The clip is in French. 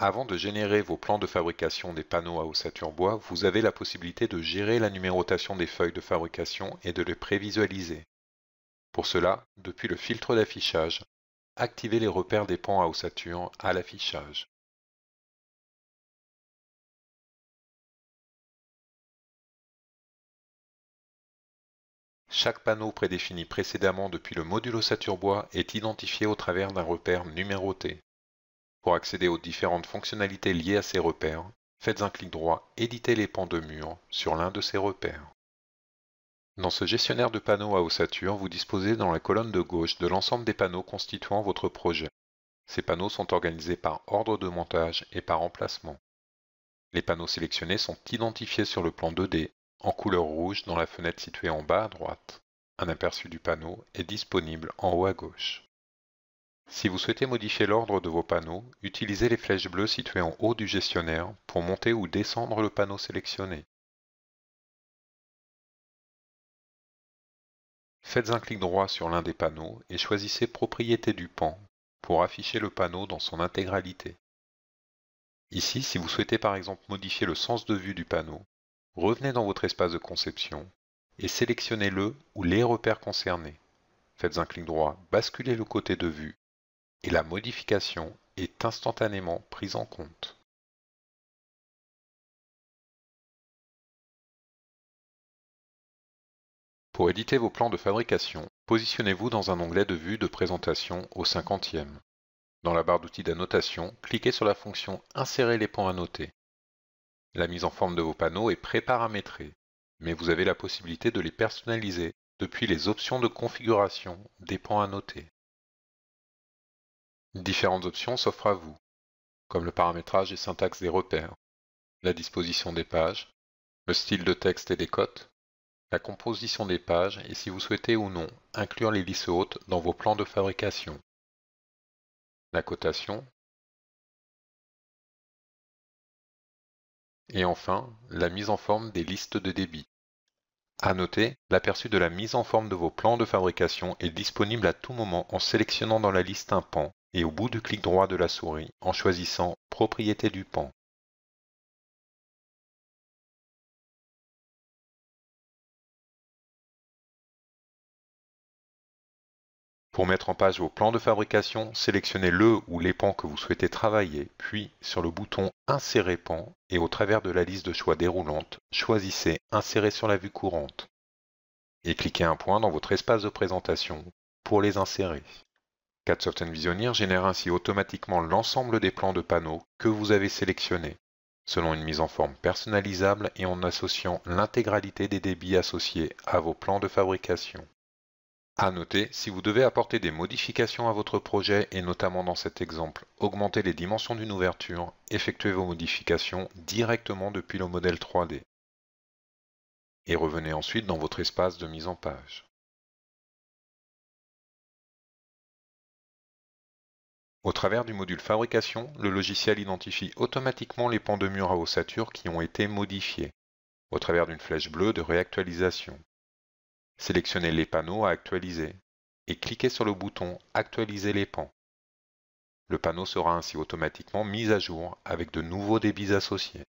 Avant de générer vos plans de fabrication des panneaux à ossature bois, vous avez la possibilité de gérer la numérotation des feuilles de fabrication et de les prévisualiser. Pour cela, depuis le filtre d'affichage, activez les repères des pans à ossature à l'affichage. Chaque panneau prédéfini précédemment depuis le module ossature bois est identifié au travers d'un repère numéroté. Pour accéder aux différentes fonctionnalités liées à ces repères, faites un clic droit Éditer les pans de mur sur l'un de ces repères. Dans ce gestionnaire de panneaux à ossature, vous disposez dans la colonne de gauche de l'ensemble des panneaux constituant votre projet. Ces panneaux sont organisés par ordre de montage et par emplacement. Les panneaux sélectionnés sont identifiés sur le plan 2D en couleur rouge dans la fenêtre située en bas à droite. Un aperçu du panneau est disponible en haut à gauche. Si vous souhaitez modifier l'ordre de vos panneaux, utilisez les flèches bleues situées en haut du gestionnaire pour monter ou descendre le panneau sélectionné. Faites un clic droit sur l'un des panneaux et choisissez Propriétés du pan pour afficher le panneau dans son intégralité. Ici, si vous souhaitez par exemple modifier le sens de vue du panneau, revenez dans votre espace de conception et sélectionnez le ou les repères concernés. Faites un clic droit, basculez le côté de vue et la modification est instantanément prise en compte. Pour éditer vos plans de fabrication, positionnez-vous dans un onglet de vue de présentation au 50e. Dans la barre d'outils d'annotation, cliquez sur la fonction Insérer les points à noter. La mise en forme de vos panneaux est pré-paramétrée, mais vous avez la possibilité de les personnaliser depuis les options de configuration des points à noter. Différentes options s'offrent à vous, comme le paramétrage et syntaxe des repères, la disposition des pages, le style de texte et des cotes, la composition des pages et si vous souhaitez ou non inclure les listes hautes dans vos plans de fabrication, la cotation, et enfin la mise en forme des listes de débit. À noter, l'aperçu de la mise en forme de vos plans de fabrication est disponible à tout moment en sélectionnant dans la liste un pan et au bout du clic droit de la souris en choisissant Propriétés du pan. Pour mettre en page vos plans de fabrication, sélectionnez le ou les pans que vous souhaitez travailler, puis sur le bouton Insérer pan et au travers de la liste de choix déroulante, choisissez Insérer sur la vue courante et cliquez un point dans votre espace de présentation pour les insérer. Catsoft Visionnaire génère ainsi automatiquement l'ensemble des plans de panneaux que vous avez sélectionnés, selon une mise en forme personnalisable et en associant l'intégralité des débits associés à vos plans de fabrication. A noter, si vous devez apporter des modifications à votre projet et notamment dans cet exemple, augmenter les dimensions d'une ouverture, effectuez vos modifications directement depuis le modèle 3D. Et revenez ensuite dans votre espace de mise en page. Au travers du module fabrication, le logiciel identifie automatiquement les pans de mur à ossature qui ont été modifiés, au travers d'une flèche bleue de réactualisation. Sélectionnez les panneaux à actualiser et cliquez sur le bouton Actualiser les pans. Le panneau sera ainsi automatiquement mis à jour avec de nouveaux débits associés.